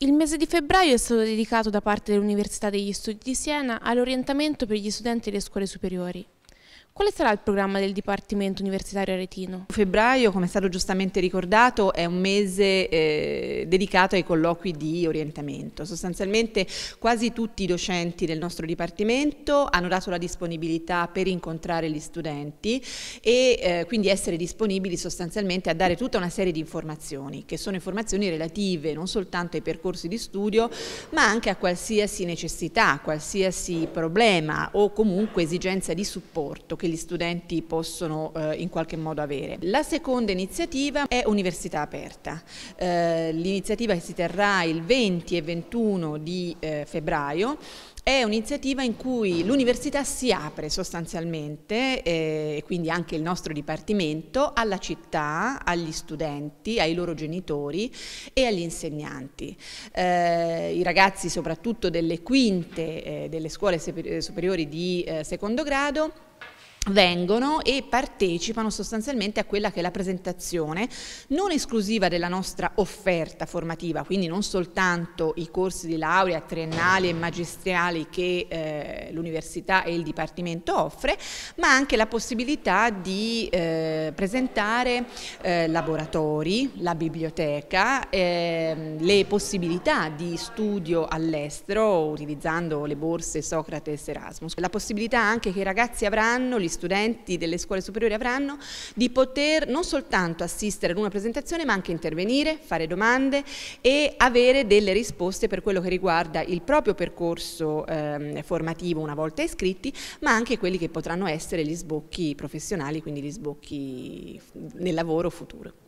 Il mese di febbraio è stato dedicato da parte dell'Università degli Studi di Siena all'orientamento per gli studenti delle scuole superiori. Quale sarà il programma del Dipartimento Universitario Aretino? Febbraio, come è stato giustamente ricordato, è un mese eh, dedicato ai colloqui di orientamento. Sostanzialmente quasi tutti i docenti del nostro Dipartimento hanno dato la disponibilità per incontrare gli studenti e eh, quindi essere disponibili sostanzialmente a dare tutta una serie di informazioni, che sono informazioni relative non soltanto ai percorsi di studio, ma anche a qualsiasi necessità, qualsiasi problema o comunque esigenza di supporto che gli studenti possono eh, in qualche modo avere. La seconda iniziativa è Università Aperta, eh, l'iniziativa che si terrà il 20 e 21 di eh, febbraio è un'iniziativa in cui l'università si apre sostanzialmente, eh, e eh, quindi anche il nostro dipartimento, alla città, agli studenti, ai loro genitori e agli insegnanti. Eh, I ragazzi soprattutto delle quinte eh, delle scuole superiori di eh, secondo grado vengono e partecipano sostanzialmente a quella che è la presentazione non esclusiva della nostra offerta formativa, quindi non soltanto i corsi di laurea triennali e magistrali che eh, l'università e il dipartimento offre, ma anche la possibilità di eh, presentare eh, laboratori, la biblioteca, ehm, le possibilità di studio all'estero utilizzando le borse Socrates Erasmus, la possibilità anche che i ragazzi avranno, gli gli studenti delle scuole superiori avranno, di poter non soltanto assistere ad una presentazione ma anche intervenire, fare domande e avere delle risposte per quello che riguarda il proprio percorso ehm, formativo una volta iscritti, ma anche quelli che potranno essere gli sbocchi professionali, quindi gli sbocchi nel lavoro futuro.